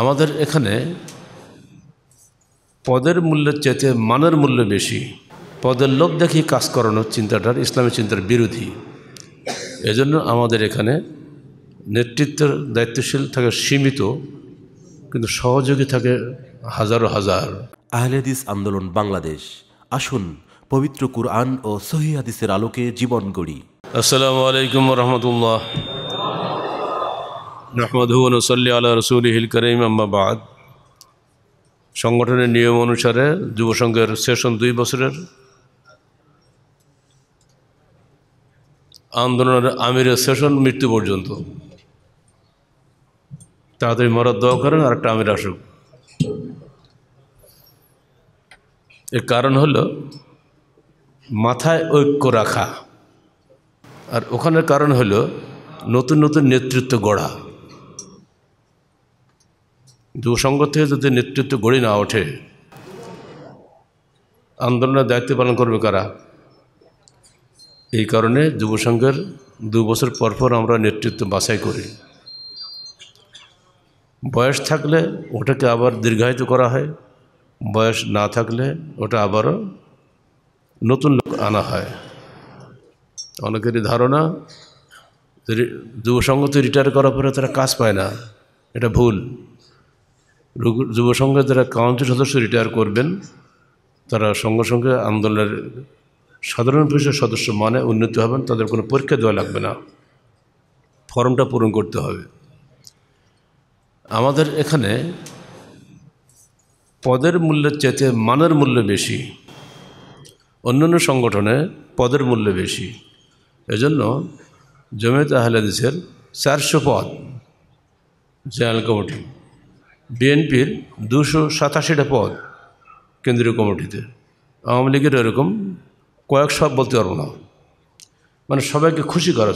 আমাদের এখানে পদের মূল্যের চাইতে মানের মূল্য বেশি পদের লোক দেখি কাজ করানোর চিন্তাটার ইসলামী চিন্তার বিরোধী এজন্য আমাদের এখানে নেতৃত্বের দায়িত্বশীল থাকে সীমিত কিন্তু সহযোগী থাকে হাজারো হাজার আহলেদিস আন্দোলন বাংলাদেশ আসুন পবিত্র কুরআন ও সহি হাদিসের আলোকে জীবন গড়ি আসসালামু আলাইকুম রহমতুল্লাহ নহমদহুন সল্লি আল্লাহ রসুল হিল করিম আম্মাবাদ সংগঠনের নিয়ম অনুসারে যুবসংঘের সেশন দুই বছরের আন্দোলনের আমিরের সেশন মৃত্যু পর্যন্ত তাড়াতাড়ি মরার দোয়া করেন আর একটা আমির আসুক এর কারণ হলো মাথায় ঐক্য রাখা আর ওখানের কারণ হলো নতুন নতুন নেতৃত্ব গড়া যুবসংঘ থেকে যদি নেতৃত্ব গড়ে না ওঠে আন্দোলনের দায়িত্ব পালন করবে কারা এই কারণে যুবসংঘের দু বছর পরপর আমরা নেতৃত্ব বাছাই করি বয়স থাকলে ওটাকে আবার দীর্ঘায়িত করা হয় বয়স না থাকলে ওটা আবারও নতুন লোক আনা হয় অনেকেরই ধারণা যুবসংঘ তো রিটায়ার করার পরে তারা কাজ পায় না এটা ভুল যুব সংঘের যারা কাউন্সিল সদস্য রিটায়ার করবেন তারা সঙ্গে সঙ্গে আন্দোলনের সাধারণ পরিষদ সদস্য মানে উন্নতি হবেন তাদের কোনো পরীক্ষা দেওয়া লাগবে না ফর্মটা পূরণ করতে হবে আমাদের এখানে পদের মূল্যের চেতে মানের মূল্য বেশি অন্যান্য সংগঠনে পদের মূল্য বেশি এজন্য জমিয়ত আহলাদিসের চারশো পদ জেনারেল কমিটি বিএনপির দুশো সাতাশিটা পদ কেন্দ্রীয় কমিটিতে আওয়ামী লীগের এরকম কয়েক সব বলতে পারবো না মানে সবাইকে খুশি করা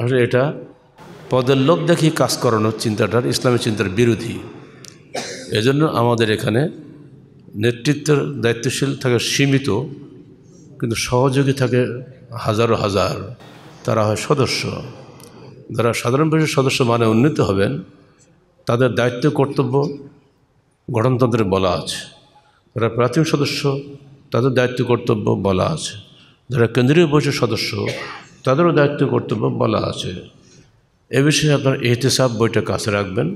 আসলে এটা পদের লোভ দেখিয়ে কাজ করানোর চিন্তাটার ইসলামী চিন্তার বিরোধী এজন্য আমাদের এখানে নেতৃত্বের দায়িত্বশীল থাকে সীমিত কিন্তু সহযোগী থাকে হাজারো হাজার তারা হয় সদস্য যারা সাধারণ পরিষদ সদস্য মানে উন্নীত হবেন তাদের দায়িত্ব কর্তব্য গণতন্ত্রে বলা আছে যারা প্রাথমিক সদস্য তাদের দায়িত্ব কর্তব্য বলা আছে যারা কেন্দ্রীয় পরিষদ সদস্য তাদেরও দায়িত্ব কর্তব্য বলা আছে এ বিষয়ে আপনার এহতেসাব বইটা কাছে রাখবেন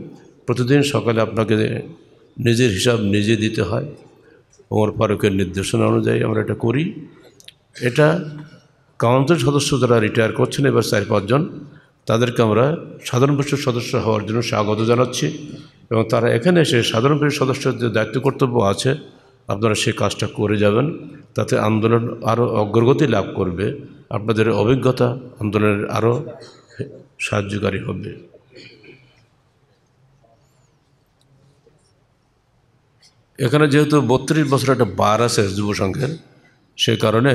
প্রতিদিন সকালে আপনাকে নিজের হিসাব নিজে দিতে হয় ওমর ফারুকের নির্দেশনা অনুযায়ী আমরা এটা করি এটা কাউন্সিল সদস্য যারা রিটায়ার করছেন এবার চার পাঁচজন তাদেরকে আমরা সাধারণ পরিষদ সদস্য হওয়ার জন্য স্বাগত জানাচ্ছি এবং তারা এখানে এসে সাধারণ পরিষদ সদস্যের যে দায়িত্ব কর্তব্য আছে আপনারা সেই কাজটা করে যাবেন তাতে আন্দোলন আরও অগ্রগতি লাভ করবে আপনাদের অভিজ্ঞতা আন্দোলনের আরও সাহায্যকারী হবে এখানে যেহেতু বত্রিশ বছর একটা বার আছে যুব সংঘের সে কারণে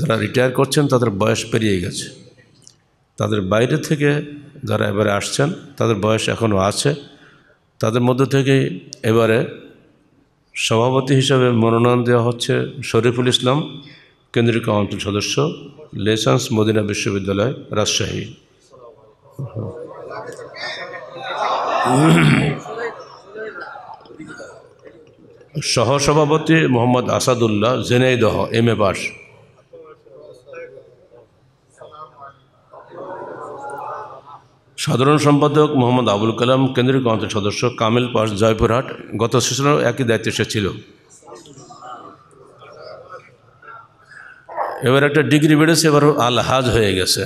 যারা রিটায়ার করছেন তাদের বয়স পেরিয়ে গেছে তাদের বাইরে থেকে যারা এবারে আসছেন তাদের বয়স এখনও আছে তাদের মধ্যে থেকেই এবারে সভাপতি হিসাবে মনোনয়ন দেওয়া হচ্ছে শরীফুল ইসলাম কেন্দ্রীয় অঞ্চল সদস্য লেসান্স মদিনা বিশ্ববিদ্যালয় রাজশাহী সহসভাপতি মোহাম্মদ আসাদুল্লাহ জেনাইদহ এম এ পাশ সাধারণ সম্পাদক মোহাম্মদ আবুল কালাম কেন্দ্রীয় কমিটির সদস্য কামিল পাশ জয়পুরহাট গত সেশনেও একই দায়িত্ব এসেছিল এবার একটা ডিগ্রি বেড়েছে এবার আলহাজ হয়ে গেছে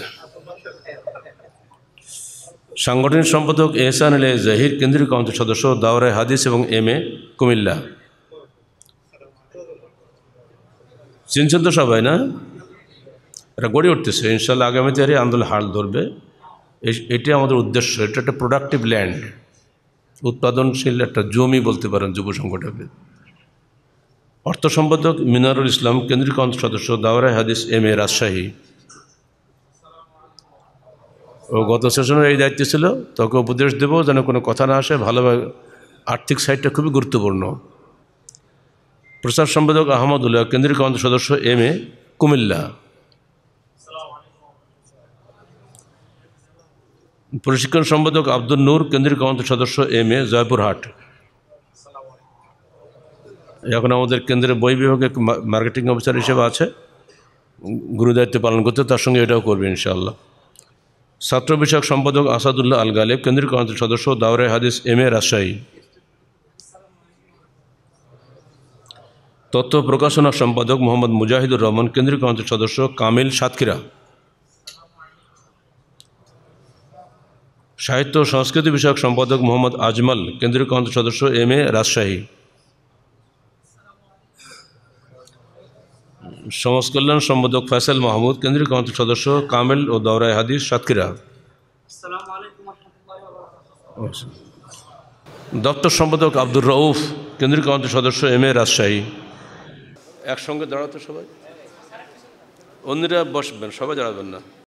সাংগঠনিক সম্পাদক এহসান আলী জাহির কেন্দ্রীয় কমিটির সদস্য দাওরায় হাদিস এবং এম এ কুমিল্লা চিনছেন তো সবাই না এটা গড়ে উঠতেছে ইনশাল্লাহ আগামীতে আন্দোলন হাল ধরবে এটি আমাদের উদ্দেশ্য এটা একটা প্রোডাক্টিভ ল্যান্ড উৎপাদনশীল একটা জমি বলতে পারেন যুব সংগঠনকে অর্থ সম্পাদক মিনারুল ইসলাম কেন্দ্রীয় সদস্য দাওরা হাদিস এম এ রাজশাহী ও গত সেশনের এই দায়িত্ব ছিল তাকে উপদেশ দেবো যেন কোনো কথা না আসে ভালোভাবে আর্থিক সাইডটা খুবই গুরুত্বপূর্ণ প্রচার সম্পাদক আহমদুল্লাহ কেন্দ্রীয় সদস্য এম এ কুমিল্লা প্রশিক্ষণ সম্পাদক আব্দুল নূর কেন্দ্রীয় কমান্ত সদস্য এম এ জয়পুরহাট এখন আমাদের কেন্দ্রের বই বিভাগে মার্কেটিং অফিসার হিসেবে আছে গুরুদায়িত্ব পালন করতে তার সঙ্গে এটাও করবে ইনশাআল্লাহ ছাত্র বিষয়ক সম্পাদক আসাদুল্লাহ আল গালেব কেন্দ্রীয় কমান্ত সদস্য দাওরে হাদিস এম এ রাজশাহী তথ্য প্রকাশনা সম্পাদক মোহাম্মদ মুজাহিদুর রহমান কেন্দ্রীয় কমান্ত সদস্য কামিল সাতক্ষীরা সাহিত্য সংস্কৃতি বিষয়ক সম্পাদক মোহাম্মদ আজমাল কেন্দ্রীয় কমিটির সদস্য এম এ রাজশাহী সমাজকল্যাণ সম্পাদক ফয়সাল মাহমুদ কেন্দ্রীয় কমিটির সদস্য কামেল ও দৌরায় হাদিস সাতক্ষীরা দপ্তর সম্পাদক আব্দুর রউফ কেন্দ্রীয় কমিটির সদস্য এম এ রাজশাহী একসঙ্গে দাঁড়াতো সবাই অন্যরা বসবেন সবাই দাঁড়াবেন না